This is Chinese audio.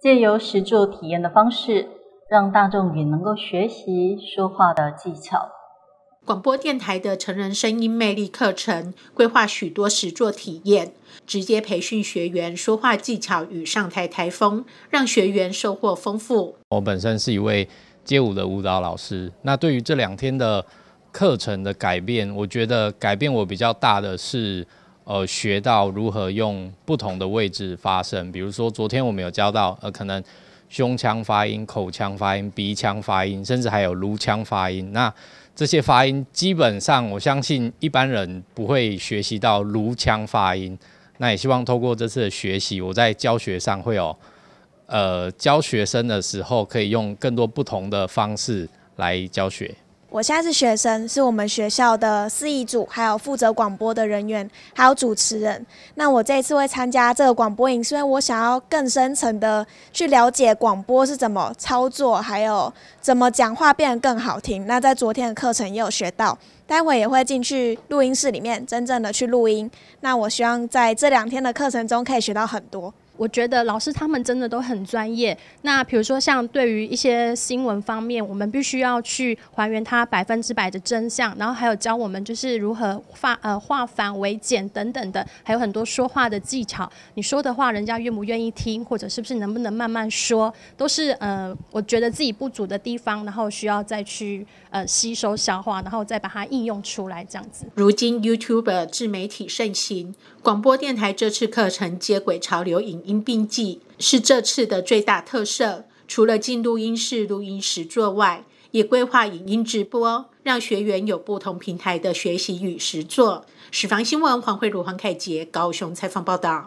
借由实作体验的方式，让大众也能够学习说话的技巧。广播电台的成人声音魅力课程规划许多实作体验，直接培训学员说话技巧与上台台风，让学员收获丰富。我本身是一位街舞的舞蹈老师，那对于这两天的课程的改变，我觉得改变我比较大的是。呃，学到如何用不同的位置发声。比如说，昨天我们有教到呃，可能胸腔发音、口腔发音、鼻腔发音，甚至还有颅腔发音。那这些发音，基本上我相信一般人不会学习到颅腔发音。那也希望透过这次的学习，我在教学上会有呃，教学生的时候可以用更多不同的方式来教学。我现在是学生，是我们学校的司仪组，还有负责广播的人员，还有主持人。那我这一次会参加这个广播营，是因为我想要更深层的去了解广播是怎么操作，还有怎么讲话变得更好听。那在昨天的课程也有学到，待会也会进去录音室里面真正的去录音。那我希望在这两天的课程中可以学到很多。我觉得老师他们真的都很专业。那比如说像对于一些新闻方面，我们必须要去还原它百分之百的真相，然后还有教我们就是如何化呃化繁为简等等的，还有很多说话的技巧。你说的话人家愿不愿意听，或者是不是能不能慢慢说，都是呃我觉得自己不足的地方，然后需要再去呃吸收消化，然后再把它应用出来这样子。如今 YouTube 自媒体盛行，广播电台这次课程接轨潮流影。音并记是这次的最大特色，除了进录音室录音实做外，也规划影音直播，让学员有不同平台的学习与实做。《十房新闻》黄慧如、黄凯杰高雄采访报道。